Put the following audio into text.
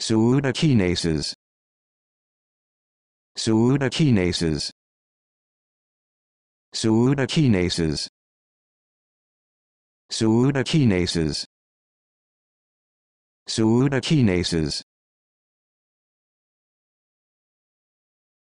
Pseudokinases Pseudokinases Pseudokinases Pseudokinases Pseudokinases